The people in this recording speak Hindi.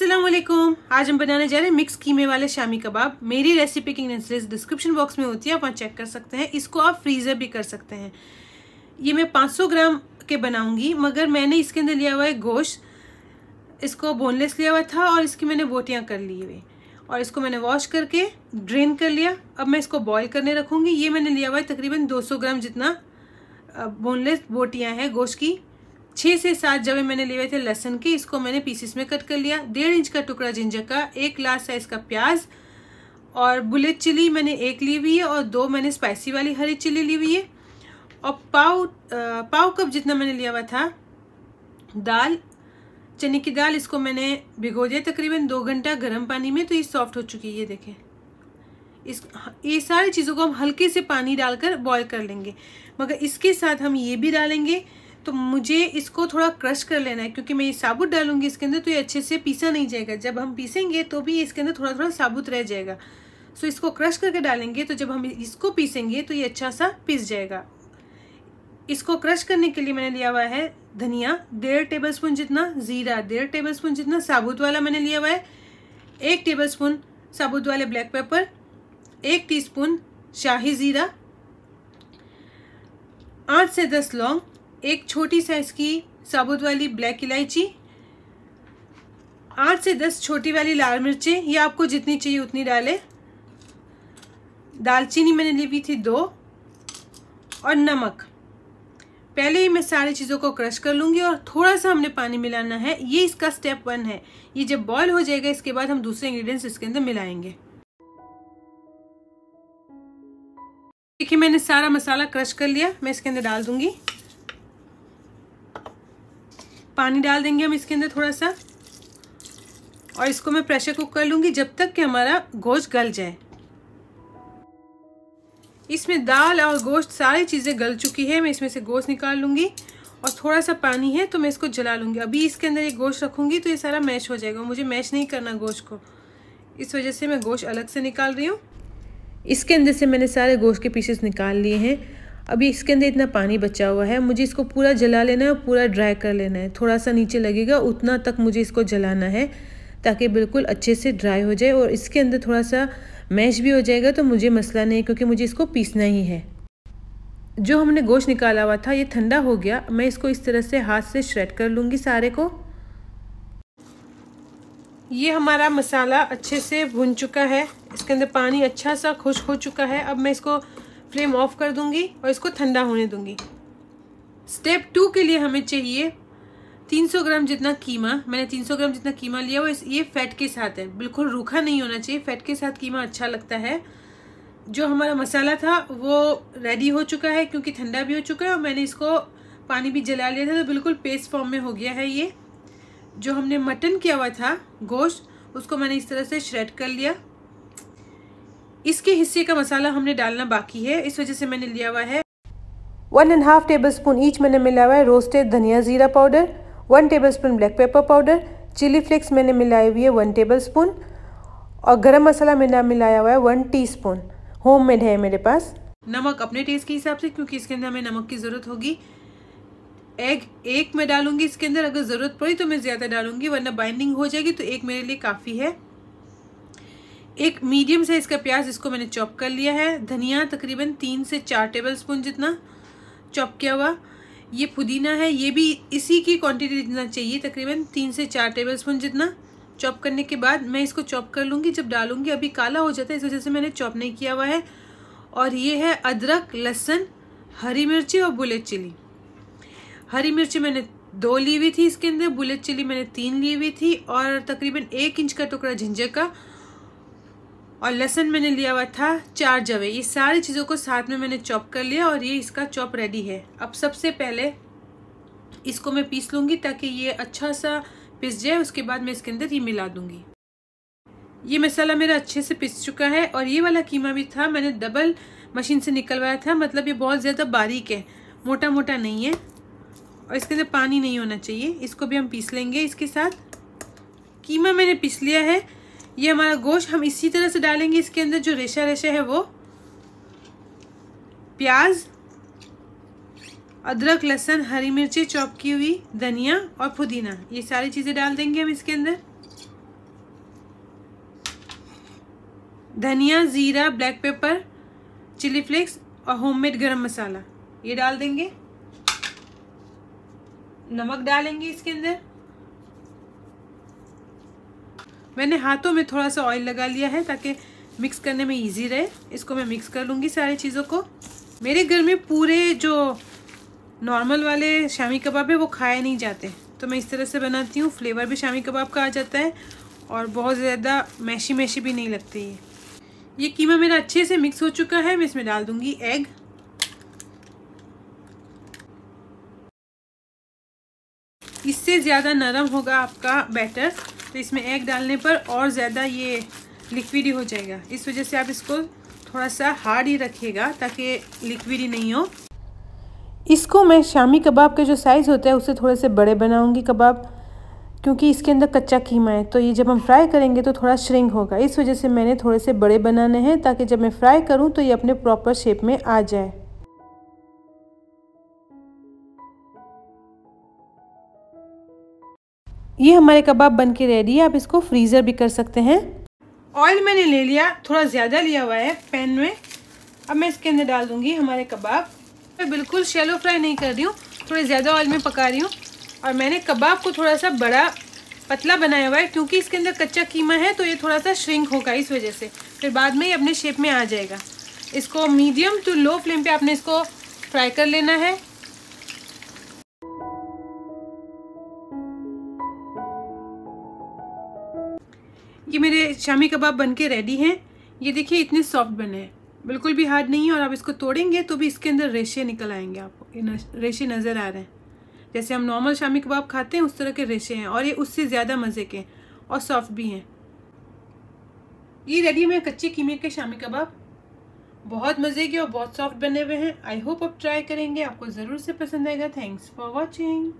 असलम आज हम बनाने जा रहे हैं मिक्स कीमे वाले शामी कबाब मेरी रेसिपी की इंग्रेडिएंट्स डिस्क्रिप्शन बॉक्स में होती है आप वहाँ चेक कर सकते हैं इसको आप फ्रीज़र भी कर सकते हैं ये मैं 500 ग्राम के बनाऊंगी मगर मैंने इसके अंदर लिया हुआ है गोश्त इसको बोनलेस लिया हुआ था और इसकी मैंने बोटियाँ कर ली हुई और इसको मैंने वॉश करके ड्रेन कर लिया अब मैं इसको बॉयल करने रखूँगी ये मैंने लिया हुआ है तकरीबन सौ ग्राम जितना बोनलेस बोटियाँ हैं गोश्त की छः से सात जवे मैंने लिए हुए थे लहसन के इसको मैंने पीसेस में कट कर लिया डेढ़ इंच का टुकड़ा जिंजर का एक लार्ज साइज का प्याज और बुलेट चिली मैंने एक ली हुई है और दो मैंने स्पाइसी वाली हरी चिली ली हुई है और पाव पाव कप जितना मैंने लिया हुआ था दाल चने की दाल इसको मैंने भिगो दिया तकरीबन दो घंटा गर्म पानी में तो ये सॉफ्ट हो चुकी है ये देखें इस ये सारी चीज़ों को हम हल्के से पानी डालकर बॉईल कर लेंगे मगर इसके साथ हम ये भी डालेंगे तो मुझे इसको थोड़ा क्रश कर लेना है क्योंकि मैं ये साबुत डालूंगी इसके अंदर तो ये अच्छे से पीसा नहीं जाएगा जब हम पीसेंगे तो भी इसके अंदर थोड़ा थोड़ा साबुत रह जाएगा सो इसको क्रश करके डालेंगे तो जब हम इसको पीसेंगे तो ये अच्छा सा पीस जाएगा इसको क्रश करने के लिए मैंने लिया हुआ है धनिया डेढ़ टेबल स्पून जितना ज़ीरा डेढ़ टेबल स्पून जितना साबुत वाला मैंने लिया हुआ है एक टेबल स्पून साबुत वाले ब्लैक पेपर एक स्पून शाही ज़ीरा आठ से दस लौंग एक छोटी साइज की साबुत वाली ब्लैक इलायची आठ से दस छोटी वाली लाल मिर्चें ये आपको जितनी चाहिए उतनी डालें दालचीनी मैंने ली हुई थी दो और नमक पहले ही मैं सारी चीज़ों को क्रश कर लूँगी और थोड़ा सा हमने पानी मिलाना है ये इसका स्टेप वन है ये जब बॉईल हो जाएगा इसके बाद हम दूसरे इंग्रेडिएंट्स इसके अंदर मिलाएंगे देखिए मैंने सारा मसाला क्रश कर लिया मैं इसके अंदर डाल दूँगी पानी डाल देंगे हम इसके अंदर थोड़ा सा और इसको मैं प्रेशर कुक कर लूँगी जब तक कि हमारा गोश्त गल जाए इसमें दाल और गोश्त सारी चीज़ें गल चुकी है मैं इसमें से गोश्त निकाल लूँगी और थोड़ा सा पानी है तो मैं इसको जला लूँगी अभी इसके अंदर ये गोश्त रखूँगी तो ये सारा मैश हो जाएगा मुझे मैश नहीं करना गोश्त को इस वजह से मैं गोश्त अलग से निकाल रही हूँ इसके अंदर से मैंने सारे गोश्त के पीसेस निकाल लिए हैं अभी इसके अंदर इतना पानी बचा हुआ है मुझे इसको पूरा जला लेना है और पूरा ड्राई कर लेना है थोड़ा सा नीचे लगेगा उतना तक मुझे इसको जलाना है ताकि बिल्कुल अच्छे से ड्राई हो जाए और इसके अंदर थोड़ा सा मैश भी हो जाएगा तो मुझे मसला नहीं क्योंकि मुझे इसको पीसना ही है जो हमने गोश्त निकाला हुआ था ये ठंडा हो गया मैं इसको इस तरह से हाथ से श्रेड कर लूँगी सारे को ये हमारा मसाला अच्छे से भुन चुका है इसके अंदर पानी अच्छा सा खुश्क हो चुका है अब मैं इसको फ्लेम ऑफ कर दूंगी और इसको ठंडा होने दूंगी स्टेप टू के लिए हमें चाहिए 300 ग्राम जितना कीमा मैंने 300 ग्राम जितना कीमा लिया वो ये फैट के साथ है बिल्कुल रूखा नहीं होना चाहिए फैट के साथ कीमा अच्छा लगता है जो हमारा मसाला था वो रेडी हो चुका है क्योंकि ठंडा भी हो चुका है और मैंने इसको पानी भी जला लिया था तो बिल्कुल पेस्ट फॉर्म में हो गया है ये जो हमने मटन किया हुआ था गोश्त उसको मैंने इस तरह से श्रेड कर लिया इसके हिस्से का मसाला हमने डालना बाकी है इस वजह से मैंने लिया हुआ है one and half tablespoon each मैंने मिला हुआ है रोस्टेड धनिया जीरा powder one tablespoon black pepper powder chilli flakes मैंने मिलाई हुई है वन टेबल स्पून और गरम मसाला मैंने मिलाया हुआ है वन टी होम मेड है मेरे पास नमक अपने टेस्ट के हिसाब से क्योंकि इसके अंदर हमें नमक की ज़रूरत होगी एग एक मैं डालूंगी इसके अंदर अगर ज़रूरत पड़ी तो मैं ज़्यादा डालूंगी वरना बाइंडिंग हो जाएगी तो एक मेरे लिए काफ़ी है एक मीडियम साइज़ का प्याज इसको मैंने चॉप कर लिया है धनिया तकरीबन तीन से चार टेबल स्पून जितना चॉप किया हुआ ये पुदीना है ये भी इसी की क्वांटिटी जितना चाहिए तकरीबन तीन से चार टेबल स्पून जितना चॉप करने के बाद मैं इसको चॉप कर लूँगी जब डालूँगी अभी काला हो जाता है इस वजह से मैंने चॉप नहीं किया हुआ है और ये है अदरक लहसुन हरी मिर्ची और बुलेट चिली हरी मिर्ची मैंने दो ली हुई थी इसके अंदर बुलेट चिली मैंने तीन ली हुई थी और तकरीबन एक इंच का टुकड़ा झिंझर का और लहसन मैंने लिया हुआ था चार जवे ये सारी चीज़ों को साथ में मैंने चॉप कर लिया और ये इसका चॉप रेडी है अब सबसे पहले इसको मैं पीस लूँगी ताकि ये अच्छा सा पिस जाए उसके बाद मैं इसके अंदर ये मिला दूँगी ये मसाला मेरा अच्छे से पिस चुका है और ये वाला कीमा भी था मैंने डबल मशीन से निकलवाया था मतलब ये बहुत ज़्यादा बारीक है मोटा मोटा नहीं है और इसके अंदर पानी नहीं होना चाहिए इसको भी हम पीस लेंगे इसके साथ कीमा मैंने पिस लिया है ये हमारा गोश्त हम इसी तरह से डालेंगे इसके अंदर जो रेशा रेशा है वो प्याज अदरक लहसन हरी मिर्ची चॉप की हुई धनिया और पुदीना ये सारी चीज़ें डाल देंगे हम इसके अंदर धनिया ज़ीरा ब्लैक पेपर चिली फ्लेक्स और होममेड गरम मसाला ये डाल देंगे नमक डालेंगे इसके अंदर मैंने हाथों में थोड़ा सा ऑयल लगा लिया है ताकि मिक्स करने में इजी रहे इसको मैं मिक्स कर लूँगी सारी चीज़ों को मेरे घर में पूरे जो नॉर्मल वाले शामी कबाब है वो खाए नहीं जाते तो मैं इस तरह से बनाती हूँ फ्लेवर भी शामी कबाब का आ जाता है और बहुत ज़्यादा मैशी मैशी भी नहीं लगती है ये कीमा मेरा अच्छे से मिक्स हो चुका है मैं इसमें डाल दूँगी एग इससे ज़्यादा नरम होगा आपका बैटर तो इसमें एग डालने पर और ज़्यादा ये लिक्विड ही हो जाएगा इस वजह से आप इसको थोड़ा सा हार्ड ही रखिएगा ताकि लिक्विड ही नहीं हो इसको मैं शामी कबाब का जो साइज़ होता है उससे थोड़े से बड़े बनाऊंगी कबाब क्योंकि इसके अंदर कच्चा कीमा है तो ये जब हम फ्राई करेंगे तो थोड़ा श्रिंक होगा इस वजह से मैंने थोड़े से बड़े बनाने हैं ताकि जब मैं फ्राई करूँ तो ये अपने प्रॉपर शेप में आ जाए ये हमारे कबाब बन के रेडी है आप इसको फ्रीज़र भी कर सकते हैं ऑयल मैंने ले लिया थोड़ा ज़्यादा लिया हुआ है पैन में अब मैं इसके अंदर डाल दूँगी हमारे कबाब मैं बिल्कुल शेलो फ्राई नहीं कर रही हूँ थोड़े ज़्यादा ऑयल में पका रही हूँ और मैंने कबाब को थोड़ा सा बड़ा पतला बनाया हुआ है क्योंकि इसके अंदर कच्चा कीमा है तो ये थोड़ा सा श्रिंक होगा इस वजह से फिर बाद में ये अपने शेप में आ जाएगा इसको मीडियम टू लो फ्लेम पे आपने इसको फ्राई कर लेना है ये मेरे शामी कबाब बन के रेडी हैं ये देखिए इतने सॉफ्ट बने हैं बिल्कुल भी हार्ड नहीं है और आप इसको तोड़ेंगे तो भी इसके अंदर रेशे निकल आएंगे आपको रेशे नज़र आ रहे हैं जैसे हम नॉर्मल शामी कबाब खाते हैं उस तरह के रेशे हैं और ये उससे ज़्यादा मज़े के हैं और सॉफ्ट भी हैं ये रेडी मैं कच्चे कीमे के शामी कबाब बहुत मज़े के और बहुत सॉफ्ट बने हुए हैं आई होप आप ट्राई करेंगे आपको ज़रूर से पसंद आएगा थैंक्स फॉर वॉचिंग